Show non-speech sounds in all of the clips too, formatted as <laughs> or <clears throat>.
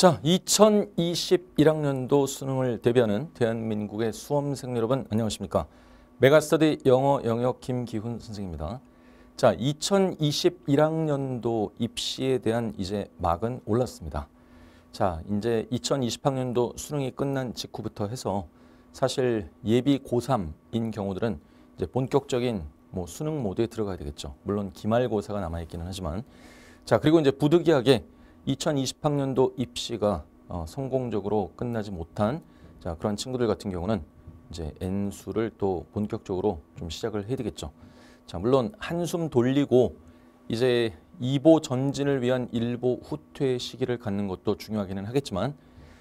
자, 2021학년도 수능을 대비하는 대한민국의 수험생 여러분 안녕하십니까? 메가스터디 영어 영역 김기훈 선생입니다. 자, 2021학년도 입시에 대한 이제 막은 올랐습니다. 자, 이제 2020학년도 수능이 끝난 직후부터 해서 사실 예비 고3인 경우들은 이제 본격적인 뭐 수능 모드에 들어가야 되겠죠. 물론 기말고사가 남아있기는 하지만 자, 그리고 이제 부득이하게 2020학년도 입시가 어, 성공적으로 끝나지 못한 자, 그런 친구들 같은 경우는 이제 N수를 또 본격적으로 좀 시작을 해야 되겠죠. 자, 물론 한숨 돌리고 이제 2보 전진을 위한 1보 후퇴 시기를 갖는 것도 중요하기는 하겠지만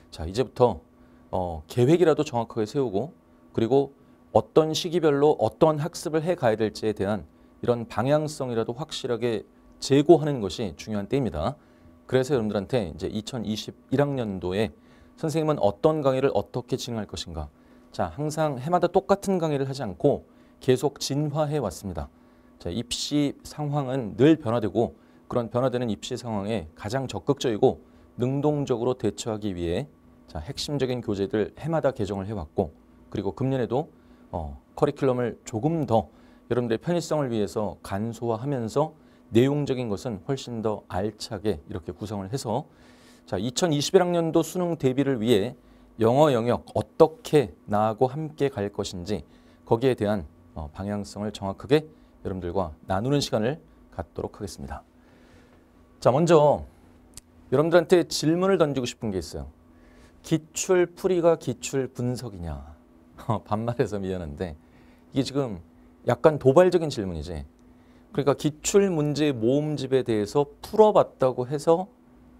자, 이제부터 어, 계획이라도 정확하게 세우고 그리고 어떤 시기별로 어떤 학습을 해 가야 될지에 대한 이런 방향성이라도 확실하게 제고하는 것이 중요한 때입니다. 그래서 여러분들한테 이제 2021학년도에 선생님은 어떤 강의를 어떻게 진행할 것인가. 자, 항상 해마다 똑같은 강의를 하지 않고 계속 진화해 왔습니다. 자, 입시 상황은 늘 변화되고 그런 변화되는 입시 상황에 가장 적극적이고 능동적으로 대처하기 위해 자, 핵심적인 교재들 해마다 개정을 해왔고 그리고 금년에도 어, 커리큘럼을 조금 더 여러분들의 편의성을 위해서 간소화하면서 내용적인 것은 훨씬 더 알차게 이렇게 구성을 해서 자 2021학년도 수능 대비를 위해 영어 영역 어떻게 나하고 함께 갈 것인지 거기에 대한 어, 방향성을 정확하게 여러분들과 나누는 시간을 갖도록 하겠습니다. 자 먼저 여러분들한테 질문을 던지고 싶은 게 있어요. 기출 풀이가 기출 분석이냐 <laughs> 반말해서 미안한데 이게 지금 약간 도발적인 질문이지 그러니까 기출 문제 모음집에 대해서 풀어봤다고 해서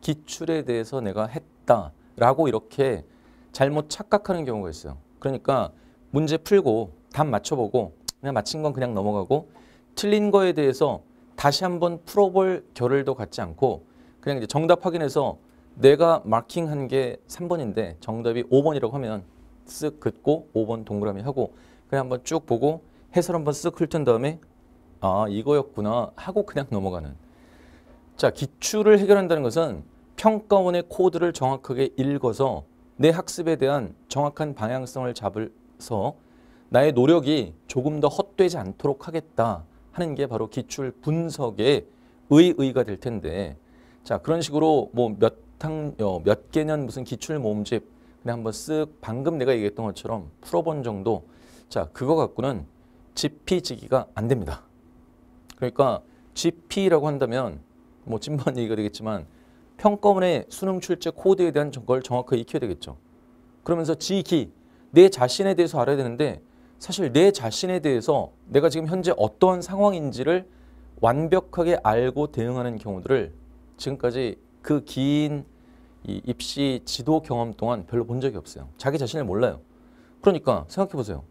기출에 대해서 내가 했다라고 이렇게 잘못 착각하는 경우가 있어요. 그러니까 문제 풀고 답 맞춰보고 그냥 맞힌 건 그냥 넘어가고 틀린 거에 대해서 다시 한번 풀어볼 결을도 갖지 않고 그냥 이제 정답 확인해서 내가 마킹한 게 3번인데 정답이 5번이라고 하면 쓱 긋고 5번 동그라미 하고 그냥 한번 쭉 보고 해설 한번 쓱 훑은 다음에 아 이거였구나 하고 그냥 넘어가는 자 기출을 해결한다는 것은 평가원의 코드를 정확하게 읽어서 내 학습에 대한 정확한 방향성을 잡아서 나의 노력이 조금 더 헛되지 않도록 하겠다 하는 게 바로 기출 분석의 의의가 될 텐데 자 그런 식으로 뭐몇 어, 몇 개년 무슨 기출 모음집 그냥 한번 쓱 방금 내가 얘기했던 것처럼 풀어본 정도 자 그거 갖고는 지피지기가 안 됩니다. 그러니까 GP라고 한다면 뭐 찐반 얘기가 되겠지만 평가원의 수능 출제 코드에 대한 걸 정확하게 익혀야 되겠죠. 그러면서 지기, 내 자신에 대해서 알아야 되는데 사실 내 자신에 대해서 내가 지금 현재 어떤 상황인지를 완벽하게 알고 대응하는 경우들을 지금까지 그 긴 입시 지도 경험 동안 별로 본 적이 없어요. 자기 자신을 몰라요. 그러니까 생각해 보세요.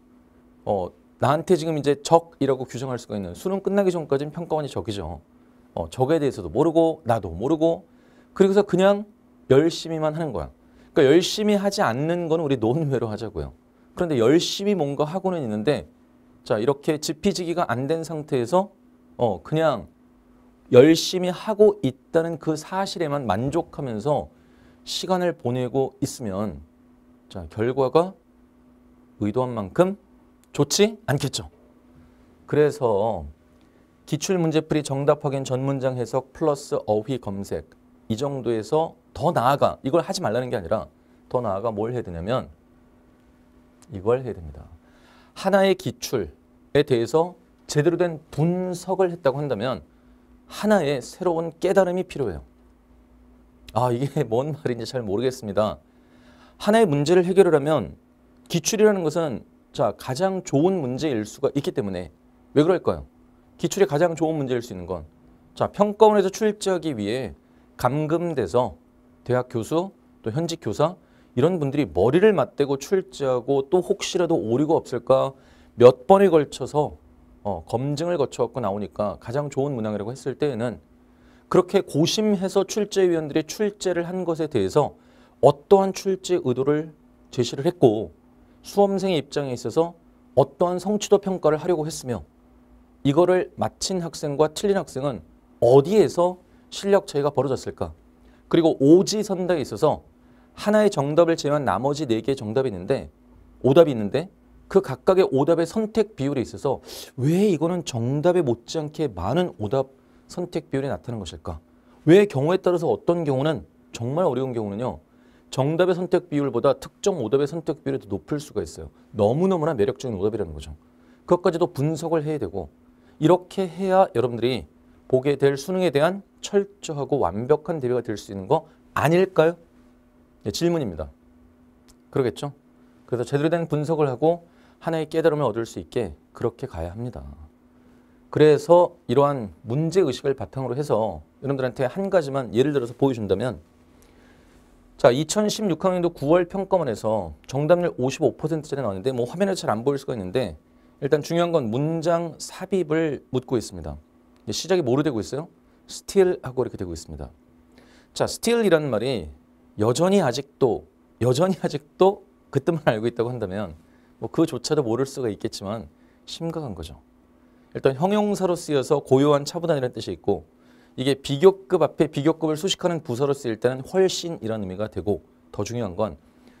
어, 나한테 지금 이제 적이라고 규정할 수가 있는 수능 끝나기 전까지는 평가원이 적이죠. 어, 적에 대해서도 모르고 나도 모르고 그리고서 그냥 열심히만 하는 거야. 그러니까 열심히 하지 않는 건 우리 논외로 하자고요. 그런데 열심히 뭔가 하고는 있는데 자 이렇게 지피지기가 안 된 상태에서 어 그냥 열심히 하고 있다는 그 사실에만 만족하면서 시간을 보내고 있으면 자 결과가 의도한 만큼 좋지 않겠죠. 그래서 기출문제풀이 정답 확인 전문장 해석 플러스 어휘 검색 이 정도에서 더 나아가 이걸 하지 말라는 게 아니라 더 나아가 뭘 해야 되냐면 이걸 해야 됩니다. 하나의 기출에 대해서 제대로 된 분석을 했다고 한다면 하나의 새로운 깨달음이 필요해요. 아 이게 <laughs> 뭔 말인지 잘 모르겠습니다. 하나의 문제를 해결하려면 기출이라는 것은 자 가장 좋은 문제일 수가 있기 때문에 왜 그럴까요? 기출이 가장 좋은 문제일 수 있는 건자 평가원에서 출제하기 위해 감금돼서 대학 교수 또 현직 교사 이런 분들이 머리를 맞대고 출제하고 또 혹시라도 오류가 없을까 몇 번에 걸쳐서 어, 검증을 거쳐갖고 나오니까 가장 좋은 문항이라고 했을 때에는 그렇게 고심해서 출제위원들이 출제를 한 것에 대해서 어떠한 출제 의도를 제시를 했고 수험생의 입장에 있어서 어떠한 성취도 평가를 하려고 했으며 이거를 마친 학생과 틀린 학생은 어디에서 실력 차이가 벌어졌을까? 그리고 오지 선다에 있어서 하나의 정답을 제외한 나머지 네개의 정답이 있는데 오답이 있는데 그 각각의 오답의 선택 비율에 있어서 왜 이거는 정답에 못지않게 많은 오답 선택 비율이 나타난 것일까? 왜 경우에 따라서 어떤 경우는 정말 어려운 경우는요. 정답의 선택 비율보다 특정 오답의 선택 비율이 더 높을 수가 있어요. 너무너무나 매력적인 오답이라는 거죠. 그것까지도 분석을 해야 되고 이렇게 해야 여러분들이 보게 될 수능에 대한 철저하고 완벽한 대비가 될 수 있는 거 아닐까요? 네, 질문입니다. 그러겠죠? 그래서 제대로 된 분석을 하고 하나의 깨달음을 얻을 수 있게 그렇게 가야 합니다. 그래서 이러한 문제의식을 바탕으로 해서 여러분들한테 한 가지만 예를 들어서 보여준다면 자, 2016학년도 9월 평가원에서 정답률 55%짜리 나왔는데 뭐화면에잘 안 보일 수가 있는데 일단 중요한 건 문장 삽입을 묻고 있습니다. 시작이 뭐로 되고 있어요? still 하고 이렇게 되고 있습니다. 자, still이라는 말이 여전히 아직도 여전히 아직도 그 뜻만 알고 있다고 한다면 뭐 그조차도 모를 수가 있겠지만 심각한 거죠. 일단 형용사로 쓰여서 고요한 차분한이라는 뜻이 있고 이게 비교급 앞에 비교급을 수식하는 부서로 쓰일 때는 훨씬 이런 의미가 되고 더 중요한 건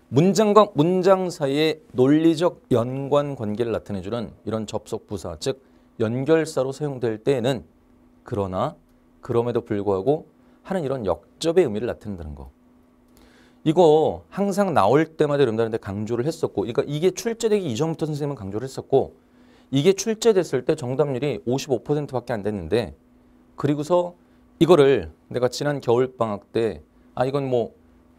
문장과 문장 사이의 논리적 연관 관계를 나타내주는 이런 접속 부사 즉 연결사로 사용될 때에는 그러나 그럼에도 불구하고 하는 이런 역접의 의미를 나타낸다는 거. 이거 항상 나올 때마다 여러분들한테 강조를 했었고 그러니까 이게 출제되기 이전부터 선생님은 강조를 했었고 이게 출제됐을 때 정답률이 55%밖에 안 됐는데 그리고서 이거를 내가 지난 겨울 방학 때 아 이건 뭐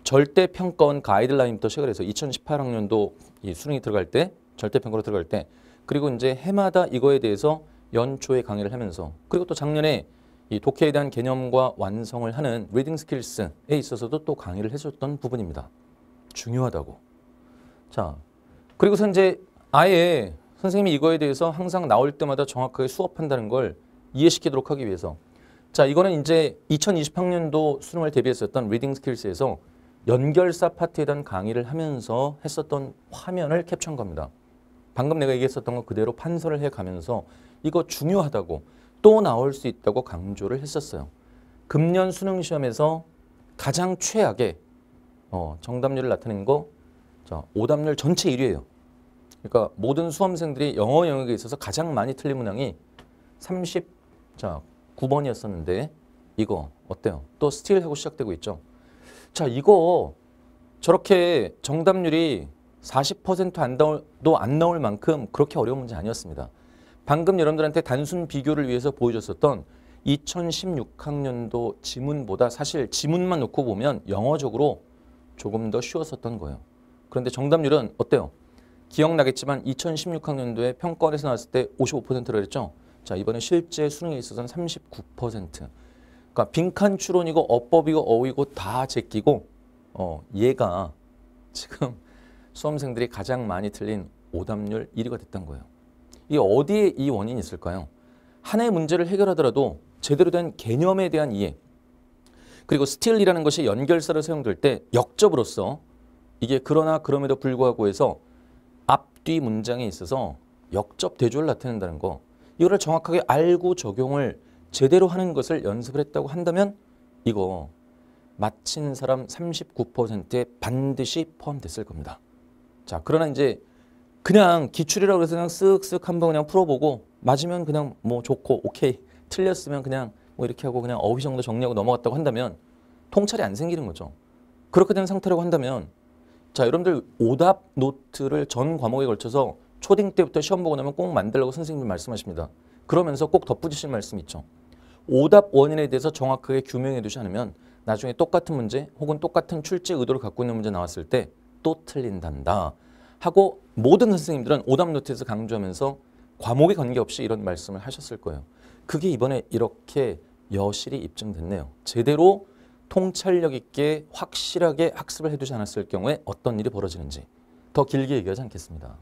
절대 평가원 가이드라인부터 시작해서 2018학년도 이 수능이 들어갈 때 절대 평가로 들어갈 때 그리고 이제 해마다 이거에 대해서 연초에 강의를 하면서 그리고 또 작년에 이 독해에 대한 개념과 완성을 하는 리딩 스킬스에 있어서도 또 강의를 해줬던 부분입니다. 중요하다고. 자, 그리고 현재 아예 선생님이 이거에 대해서 항상 나올 때마다 정확하게 수업한다는 걸 이해시키도록 하기 위해서 자, 이거는 이제 2020학년도 수능을 대비했었던 리딩 스킬스에서 연결사 파트에 대한 강의를 하면서 했었던 화면을 캡처한 겁니다. 방금 내가 얘기했었던 거 그대로 판서를 해가면서 이거 중요하다고 또 나올 수 있다고 강조를 했었어요. 금년 수능 시험에서 가장 최악의 어, 정답률을 나타낸 거 자, 오답률 전체 1위예요. 그러니까 모든 수험생들이 영어 영역에 있어서 가장 많이 틀린 문항이 30, 자, 9번이었었는데 이거 어때요? 또 스틸하고 시작되고 있죠. 자, 이거 저렇게 정답률이 40%안 나올도 안 나올 만큼 그렇게 어려운 문제 아니었습니다. 방금 여러분들한테 단순 비교를 위해서 보여줬었던 2016학년도 지문보다 사실 지문만 놓고 보면 영어적으로 조금 더 쉬웠었던 거예요. 그런데 정답률은 어때요? 기억나겠지만 2016학년도에 평가원에서 나왔을 때 55%라 그죠 자 이번에 실제 수능에 있어서는 39%. 그러니까 빈칸 추론이고 어법이고 어휘고 다 제끼고 어 얘가 지금 수험생들이 가장 많이 틀린 오답률 1위가 됐던 거예요. 이게 어디에 이 원인이 있을까요? 하나의 문제를 해결하더라도 제대로 된 개념에 대한 이해 그리고 스틸이라는 것이 연결사로 사용될 때 역접으로서 이게 그러나 그럼에도 불구하고 해서 앞뒤 문장에 있어서 역접 대조를 나타낸다는 거 이거를 정확하게 알고 적용을 제대로 하는 것을 연습을 했다고 한다면 이거 마친 사람 39%에 반드시 포함됐을 겁니다. 자, 그러나 이제 그냥 기출이라고 해서 그냥 쓱쓱 한번 그냥 풀어보고 맞으면 그냥 뭐 좋고 오케이 틀렸으면 그냥 뭐 이렇게 하고 그냥 어휘 정도 정리하고 넘어갔다고 한다면 통찰이 안 생기는 거죠. 그렇게 된 상태라고 한다면 자 여러분들 오답 노트를 전 과목에 걸쳐서 초딩 때부터 시험 보고 나면 꼭 만들라고 선생님이 말씀하십니다. 그러면서 꼭덧붙이실 말씀 이 있죠. 오답 원인에 대해서 정확하게 규명해 두지 않으면 나중에 똑같은 문제 혹은 똑같은 출제 의도를 갖고 있는 문제 나왔을 때 또 틀린단다 하고 모든 선생님들은 오답 노트에서 강조하면서 과목에 관계없이 이런 말씀을 하셨을 거예요. 그게 이번에 이렇게 여실히 입증됐네요. 제대로 통찰력 있게 확실하게 학습을 해두지 않았을 경우에 어떤 일이 벌어지는지 더 길게 얘기하지 않겠습니다.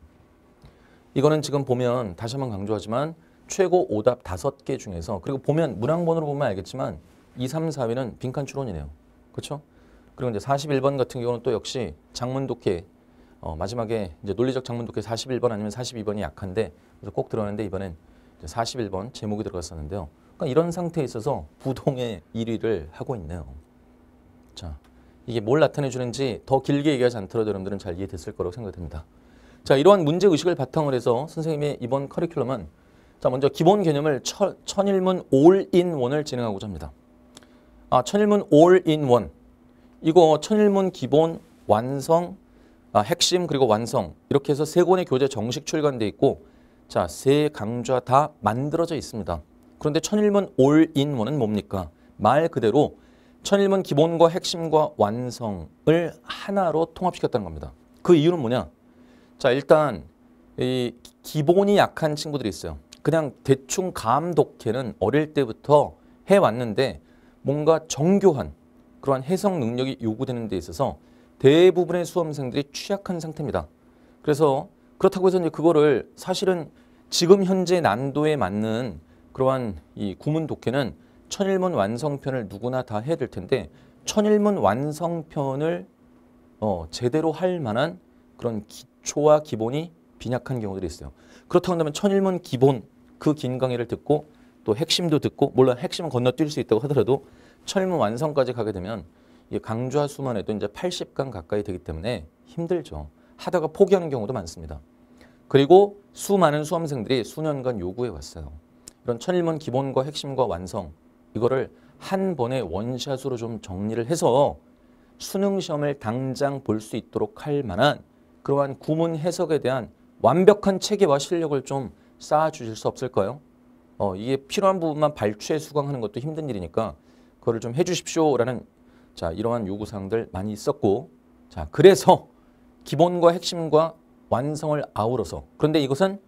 이거는 지금 보면 다시 한번 강조하지만 최고 오답 다섯 개 중에서 그리고 보면 문항번호로 보면 알겠지만 2, 3, 4위는 빈칸 추론이네요. 그렇죠? 그리고 이제 41번 같은 경우는 또 역시 장문 독해 어, 마지막에 이제 논리적 장문 독해 41번 아니면 42번이 약한데 그래서 꼭 들어가는데 이번엔 41번 제목이 들어갔었는데요. 그러니까 이런 상태에 있어서 부동의 1위를 하고 있네요. 자, 이게 뭘 나타내 주는지 더 길게 얘기하지 않더라도 여러분들은 잘 이해됐을 거라고 생각됩니다. 자, 이러한 문제의식을 바탕으로 해서 선생님의 이번 커리큘럼은 자, 먼저 기본 개념을 처, 천일문 올인원을 진행하고자 합니다. 아, 천일문 올인원. 이거 천일문 기본, 완성, 아, 핵심 그리고 완성 이렇게 해서 세 권의 교재 정식 출간되어 있고 자, 세 강좌 다 만들어져 있습니다. 그런데 천일문 올인원은 뭡니까? 말 그대로 천일문 기본과 핵심과 완성을 하나로 통합시켰다는 겁니다. 그 이유는 뭐냐? 자, 일단 이 기본이 약한 친구들이 있어요. 그냥 대충 감독해는 어릴 때부터 해왔는데 뭔가 정교한 그러한 해석 능력이 요구되는 데 있어서 대부분의 수험생들이 취약한 상태입니다. 그래서 그렇다고 해서 이제 그거를 사실은 지금 현재 난도에 맞는 그러한 이 구문 독해는 천일문 완성편을 누구나 다 해야 될 텐데 천일문 완성편을 어, 제대로 할 만한 그런 기, 기초와 기본이 빈약한 경우들이 있어요. 그렇다고 한다면 천일문 기본 그 긴 강의를 듣고 또 핵심도 듣고 물론 핵심은 건너뛸 수 있다고 하더라도 천일문 완성까지 가게 되면 강좌 수만 해도 이제 80강 가까이 되기 때문에 힘들죠. 하다가 포기하는 경우도 많습니다. 그리고 수많은 수험생들이 수년간 요구해 왔어요. 이런 천일문 기본과 핵심과 완성 이거를 한 번에 원샷으로 좀 정리를 해서 수능 시험을 당장 볼 수 있도록 할 만한 그러한 구문 해석에 대한 완벽한 체계와 실력을 좀 쌓아주실 수 없을까요? 어, 이게 필요한 부분만 발췌 수강하는 것도 힘든 일이니까 그거를 좀 해주십시오라는 자 이러한 요구사항들 많이 있었고 자 그래서 기본과 핵심과 완성을 아우러서 그런데 이것은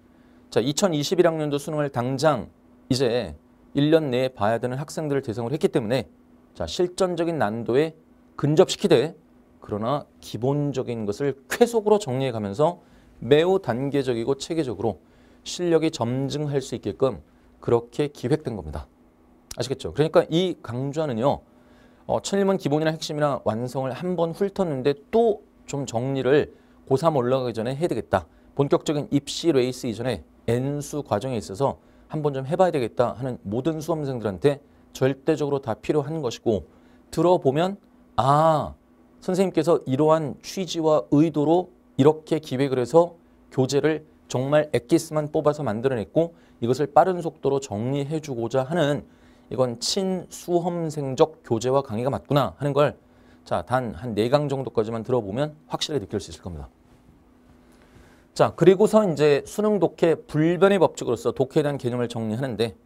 자 2021학년도 수능을 당장 이제 1년 내에 봐야 되는 학생들을 대상으로 했기 때문에 자 실전적인 난도에 근접시키되 그러나 기본적인 것을 쾌속으로 정리해가면서 매우 단계적이고 체계적으로 실력이 점증할 수 있게끔 그렇게 기획된 겁니다. 아시겠죠? 그러니까 이 강좌는요. 어, 천일문 기본이나 핵심이나 완성을 한 번 훑었는데 또 좀 정리를 고3 올라가기 전에 해야 되겠다. 본격적인 입시 레이스 이전에 N수 과정에 있어서 한 번 좀 해봐야 되겠다 하는 모든 수험생들한테 절대적으로 다 필요한 것이고 들어보면 아 선생님께서 이러한 취지와 의도로 이렇게 기획을 해서 교재를 정말 엑기스만 뽑아서 만들어냈고 이것을 빠른 속도로 정리해주고자 하는 이건 친수험생적 교재와 강의가 맞구나 하는 걸 자, 단 한 네 강 정도까지만 들어보면 확실하게 느낄 수 있을 겁니다. 자, 그리고서 이제 수능 독해 불변의 법칙으로서 독해에 대한 개념을 정리하는데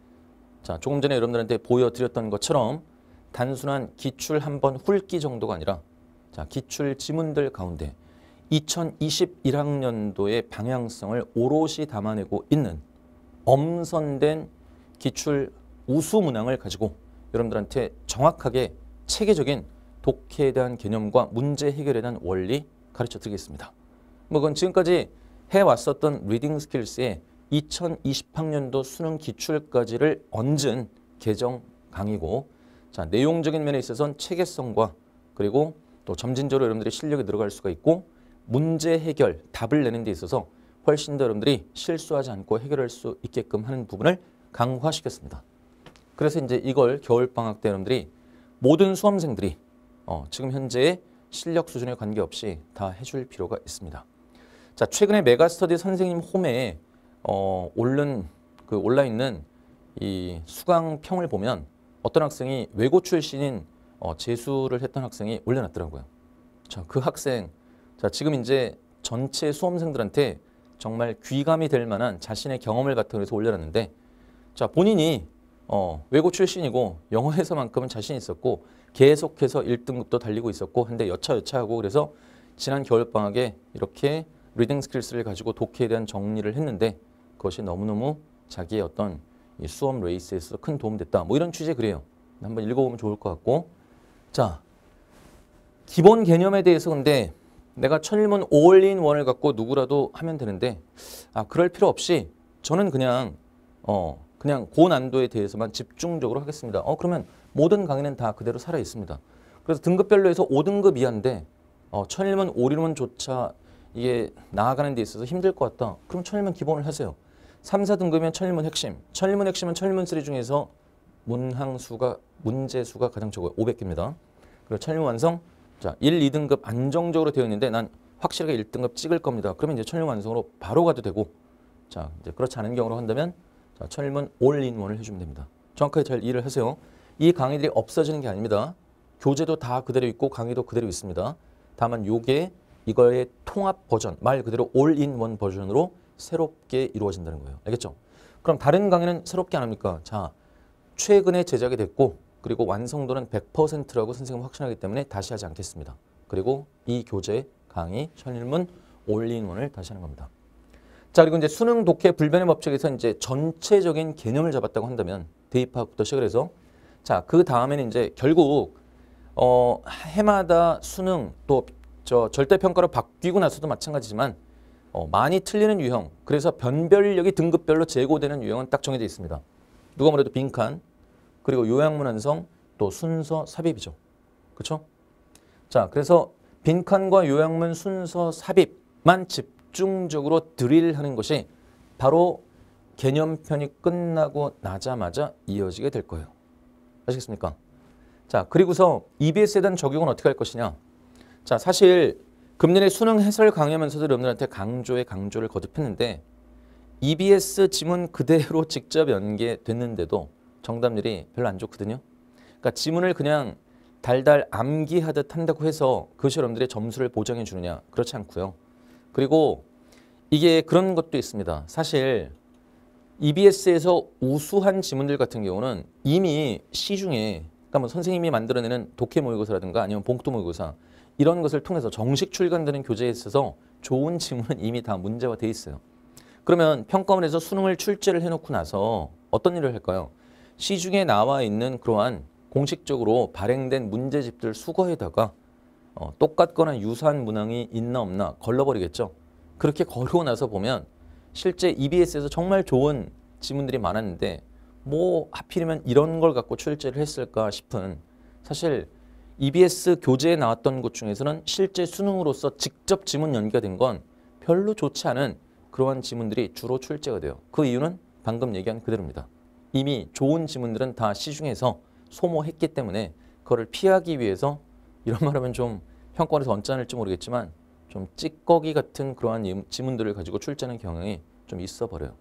자, 조금 전에 여러분들한테 보여드렸던 것처럼 단순한 기출 한번 훑기 정도가 아니라 자, 기출 지문들 가운데 2021학년도의 방향성을 오롯이 담아내고 있는 엄선된 기출 우수 문항을 가지고 여러분들한테 정확하게 체계적인 독해에 대한 개념과 문제 해결에 대한 원리 가르쳐 드리겠습니다. 뭐 그건 지금까지 해왔었던 리딩 스킬스의 2020학년도 수능 기출까지를 얹은 개정 강의고 자 내용적인 면에 있어서는 체계성과 그리고 또 점진적으로 여러분들이 실력이 늘어갈 수가 있고 문제 해결, 답을 내는 데 있어서 훨씬 더 여러분들이 실수하지 않고 해결할 수 있게끔 하는 부분을 강화시켰습니다. 그래서 이제 이걸 겨울방학 때 여러분들이 모든 수험생들이 어, 지금 현재의 실력 수준에 관계없이 다 해줄 필요가 있습니다. 자, 최근에 메가스터디 선생님 홈에 어, 올른, 그 올라있는 이 수강평을 보면 어떤 학생이 외고 출신인 어, 재수를 했던 학생이 올려놨더라고요. 자, 그 학생, 자, 지금 이제 전체 수험생들한테 정말 귀감이 될 만한 자신의 경험을 바탕으로 해서 올려놨는데 자, 본인이 어, 외고 출신이고 영어에서만큼은 자신 있었고 계속해서 1등급도 달리고 있었고 한데 여차여차하고 그래서 지난 겨울방학에 이렇게 리딩 스킬스를 가지고 독해에 대한 정리를 했는데 그것이 너무너무 자기의 어떤 수험 레이스에서 큰 도움됐다. 뭐 이런 취재 그래요. 한번 읽어보면 좋을 것 같고 자, 기본 개념에 대해서 근데 내가 천일문 올인 원을 갖고 누구라도 하면 되는데 아 그럴 필요 없이 저는 그냥 어 그냥 고난도에 대해서만 집중적으로 하겠습니다. 어 그러면 모든 강의는 다 그대로 살아 있습니다. 그래서 등급별로 해서 5등급 이하인데 어 천일문 올인원조차 이게 나아가는 데 있어서 힘들 것 같다. 그럼 천일문 기본을 하세요. 3, 4등급이면 천일문 핵심, 천일문 핵심은 천일문 3 중에서 문항수가 문제수가 가장 적어요. 500개입니다. 그리고 천룡 완성 자 1, 2등급 안정적으로 되어 있는데 난 확실하게 1등급 찍을 겁니다. 그러면 이제 천룡 완성으로 바로 가도 되고 자 이제 그렇지 않은 경우로 한다면 자, 천문 올인원을 해주면 됩니다. 정확하게 잘 이해를 하세요. 이 강의들이 없어지는 게 아닙니다. 교재도 다 그대로 있고 강의도 그대로 있습니다. 다만 요게 이거의 통합 버전, 말 그대로 올인원 버전으로 새롭게 이루어진다는 거예요. 알겠죠? 그럼 다른 강의는 새롭게 안 합니까? 자, 최근에 제작이 됐고 그리고 완성도는 100%라고 선생님 확신하기 때문에 다시 하지 않겠습니다. 그리고 이 교재, 강의, 천일문, 올인원을 다시 하는 겁니다. 자 그리고 이제 수능 독해 불변의 법칙에서 이제 전체적인 개념을 잡았다고 한다면 대입학부터 시작해서 을 자그 다음에는 이제 결국 어, 해마다 수능 또저 절대평가로 바뀌고 나서도 마찬가지지만 어, 많이 틀리는 유형 그래서 변별력이 등급별로 제고되는 유형은 딱 정해져 있습니다. 누가 뭐래도 빈칸, 그리고 요양문안성, 또 순서 삽입이죠. 그렇죠? 자, 그래서 빈칸과 요양문 순서 삽입만 집중적으로 드릴하는 것이 바로 개념편이 끝나고 나자마자 이어지게 될 거예요. 아시겠습니까? 자, 그리고서 EBS에 대한 적용은 어떻게 할 것이냐? 자, 사실 금년에 수능 해설 강의하면서도 여러분들한테 강조에 강조를 거듭했는데 EBS 지문 그대로 <laughs> 직접 연계됐는데도 정답률이 별로 안 좋거든요. 그러니까 지문을 그냥 달달 암기하듯 한다고 해서 교실 그 여러분들의 점수를 보정해 주느냐 그렇지 않고요. 그리고 이게 그런 것도 있습니다. 사실 EBS에서 우수한 지문들 같은 경우는 이미 시중에 그러니까 뭐 선생님이 만들어내는 독해 모의고사라든가 아니면 봉토 모의고사 이런 것을 통해서 정식 출간되는 교재에 있어서 좋은 지문은 이미 다 문제화돼 있어요. 그러면 평가원에서 수능을 출제를 해놓고 나서 어떤 일을 할까요? 시중에 나와 있는 그러한 공식적으로 발행된 문제집들 수거에다가 어, 똑같거나 유사한 문항이 있나 없나 걸러버리겠죠. 그렇게 걸고 나서 보면 실제 EBS에서 정말 좋은 지문들이 많았는데 뭐 하필이면 이런 걸 갖고 출제를 했을까 싶은 사실 EBS 교재에 나왔던 것 중에서는 실제 수능으로서 직접 지문 연계된 건 별로 좋지 않은 그러한 지문들이 주로 출제가 돼요. 그 이유는 방금 얘기한 그대로입니다. 이미 좋은 지문들은 다 시중에서 소모했기 때문에 그거를 피하기 위해서 이런 말하면 좀 형권에서 언짢을지 모르겠지만 좀 찌꺼기 같은 그러한 지문들을 가지고 출제하는 경향이 좀 있어 버려요.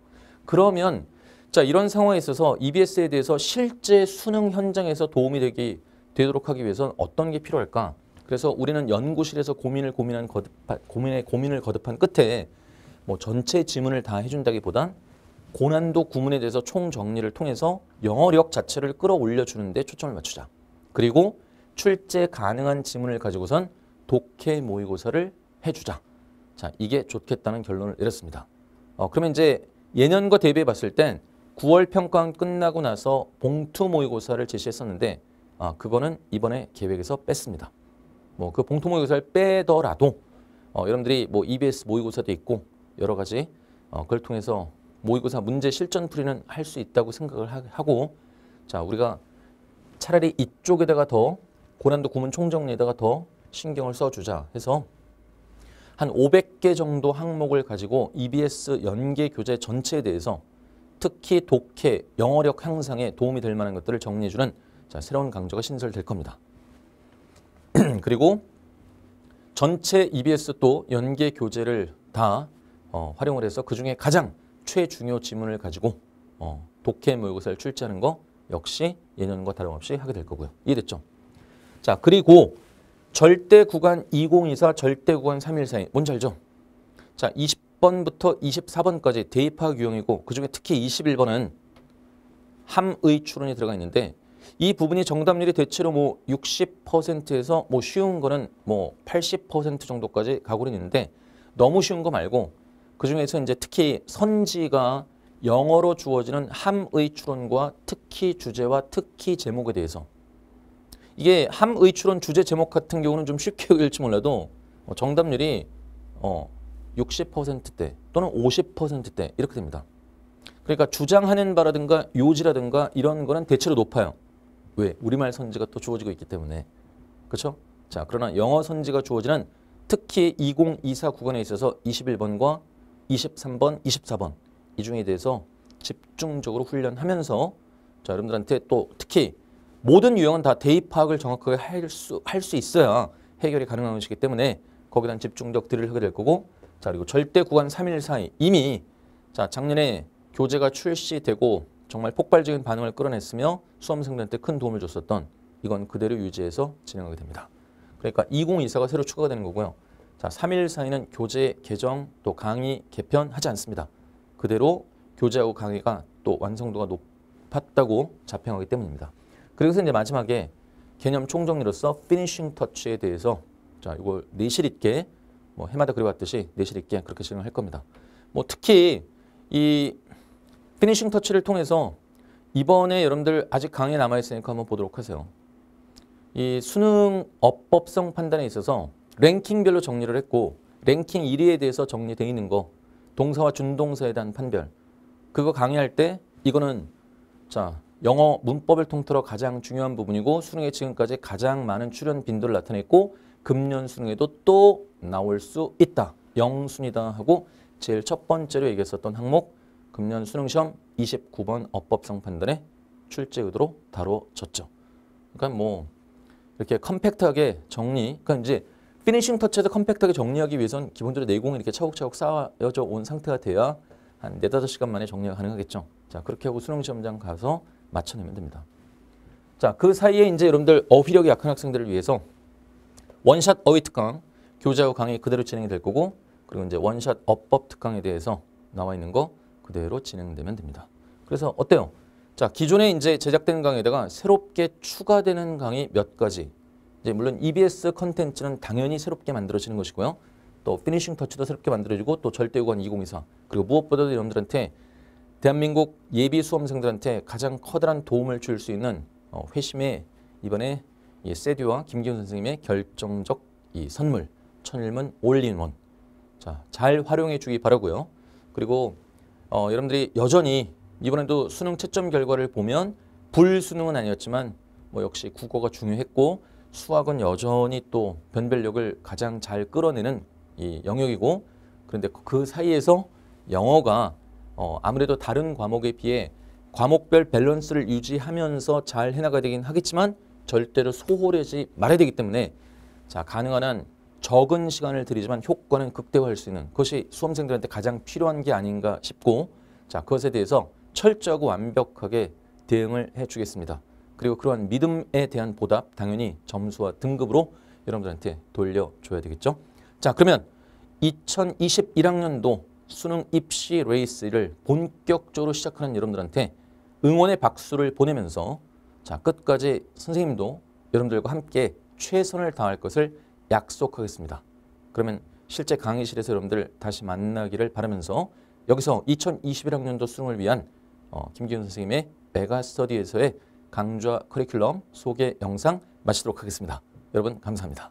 그러면 자 이런 상황에 있어서 EBS에 대해서 실제 수능 현장에서 도움이 되기 되도록 하기 위해서는 어떤 게 필요할까? 그래서 우리는 연구실에서 고민을 고민한 거듭 고민의 고민을 거듭한 끝에 뭐 전체 지문을 다 해준다기보단 고난도 구문에 대해서 총정리를 통해서 영어력 자체를 끌어올려 주는데 초점을 맞추자. 그리고 출제 가능한 지문을 가지고선 독해 모의고사를 해주자. 자, 이게 좋겠다는 결론을 내렸습니다. 어, 그러면 이제 예년과 대비해 봤을 땐 9월 평가 끝나고 나서 봉투 모의고사를 제시했었는데 아, 그거는 이번에 계획에서 뺐습니다. 뭐 그 봉투 모의고사를 빼더라도 어, 여러분들이 뭐 EBS 모의고사도 있고 여러 가지 어, 그걸 통해서 모의고사 문제 실전 풀이는 할 수 있다고 생각을 하고 자 우리가 차라리 이쪽에다가 더 고난도 구문 총정리에다가 더 신경을 써주자 해서 한 500개 정도 항목을 가지고 EBS 연계 교재 전체에 대해서 특히 독해, 영어력 향상에 도움이 될 만한 것들을 정리해주는 자, 새로운 강좌가 신설될 겁니다. <clears throat> 그리고 전체 EBS 또 연계 교재를 다 어, 활용을 해서 그중에 가장 최중요 지문을 가지고 어, 독해 모의고사를 출제하는 거 역시 예년과 다름없이 하게 될 거고요. 이해됐죠? 자, 그리고 절대 구간 2 0 4 절대 구간 314. 뭔지 알죠? 자, 20번부터 24번까지 대입학 유형이고 그중에 특히 21번은 함의 추론이 들어가 있는데 이 부분이 정답률이 대체로 뭐 60%에서 뭐 쉬운 거는 뭐 80% 정도까지 가고는 있는데 너무 쉬운 거 말고 그중에서 이제 특히 선지가 영어로 주어지는 함의 추론과 특히 주제와 특히 제목에 대해서 이게 함의 추론 주제 제목 같은 경우는 좀 쉽게 읽을지 몰라도 어, 정답률이 60%대 어, 또는 50%대 이렇게 됩니다. 그러니까 주장하는 바라든가 요지라든가 이런 거는 대체로 높아요. 왜? 우리말 선지가 또 주어지고 있기 때문에. 그렇죠? 자, 그러나 영어 선지가 주어지는 특히 2024 구간에 있어서 21번과 23번, 24번 이 중에 대해서 집중적으로 훈련하면서 자, 여러분들한테 또 특히 모든 유형은 다 대입 파악을 정확하게 할 수 할 수 있어야 해결이 가능한 것이기 때문에 거기에 대한 집중적 들을 하게 될 거고 자 그리고 절대 구간 3일 사이 이미 자 작년에 교재가 출시되고 정말 폭발적인 반응을 끌어냈으며 수험생들한테 큰 도움을 줬었던 이건 그대로 유지해서 진행하게 됩니다. 그러니까 2024가 새로 추가가 되는 거고요. 자, 3일 사이는 교재 개정 또 강의 개편하지 않습니다. 그대로 교재하고 강의가 또 완성도가 높았다고 자평하기 때문입니다. 그래서 이제 마지막에 개념 총정리로서 피니싱 터치에 대해서 자, 이걸 내실 있게 뭐 해마다 그려왔듯이 내실 있게 그렇게 진행할 겁니다. 뭐 특히 이 피니싱 터치를 통해서 이번에 여러분들 아직 강의 남아있으니까 한번 보도록 하세요. 이 수능 어법성 판단에 있어서 랭킹별로 정리를 했고 랭킹 1위에 대해서 정리되어 있는 거 동사와 준동사에 대한 판별 그거 강의할 때 이거는 자 영어 문법을 통틀어 가장 중요한 부분이고 수능에 지금까지 가장 많은 출연 빈도를 나타냈고 금년 수능에도 또 나올 수 있다. 영순이다 하고 제일 첫 번째로 얘기했었던 항목 금년 수능 시험 29번 어법성 판단에 출제 의도로 다뤄졌죠. 그러니까 뭐 이렇게 컴팩트하게 정리, 그러니까 이제 피니싱 터치에서 컴팩트하게 정리하기 위해선 기본적으로 내공이 이렇게 차곡차곡 쌓여져 온 상태가 돼야 한 네다섯 시간 만에 정리가 가능하겠죠. 자, 그렇게 하고 수능시험장 가서 맞춰내면 됩니다. 자, 그 사이에 이제 여러분들 어휘력이 약한 학생들을 위해서 원샷 어휘 특강, 교재 후 강의 그대로 진행이 될 거고 그리고 이제 원샷 어법 특강에 대해서 나와 있는 거 그대로 진행되면 됩니다. 그래서 어때요? 자, 기존에 이제 제작된 강의에다가 새롭게 추가되는 강의 몇 가지 이제 물론 EBS 컨텐츠는 당연히 새롭게 만들어지는 것이고요. 또 피니싱 터치도 새롭게 만들어지고 또 절대우관 2024 그리고 무엇보다도 여러분들한테 대한민국 예비 수험생들한테 가장 커다란 도움을 줄 수 있는 어, 회심의 이번에 세듀와 김기훈 선생님의 결정적 이 선물 천일문 올인원 자, 잘 활용해 주기 바라고요. 그리고 어, 여러분들이 여전히 이번에도 수능 채점 결과를 보면 불수능은 아니었지만 뭐 역시 국어가 중요했고 수학은 여전히 또 변별력을 가장 잘 끌어내는 이 영역이고 그런데 그 사이에서 영어가 어 아무래도 다른 과목에 비해 과목별 밸런스를 유지하면서 잘 해나가야 되긴 하겠지만 절대로 소홀해지 말아야 되기 때문에 자 가능한 한 적은 시간을 들이지만 효과는 극대화할 수 있는 그것이 수험생들한테 가장 필요한 게 아닌가 싶고 자 그것에 대해서 철저하고 완벽하게 대응을 해주겠습니다. 그리고 그러한 믿음에 대한 보답 당연히 점수와 등급으로 여러분들한테 돌려줘야 되겠죠. 자 그러면 2021학년도 수능 입시 레이스를 본격적으로 시작하는 여러분들한테 응원의 박수를 보내면서 자 끝까지 선생님도 여러분들과 함께 최선을 다할 것을 약속하겠습니다. 그러면 실제 강의실에서 여러분들 다시 만나기를 바라면서 여기서 2021학년도 수능을 위한 어, 김기훈 선생님의 메가스터디에서의 강좌 커리큘럼 소개 영상 마치도록 하겠습니다. 여러분 감사합니다.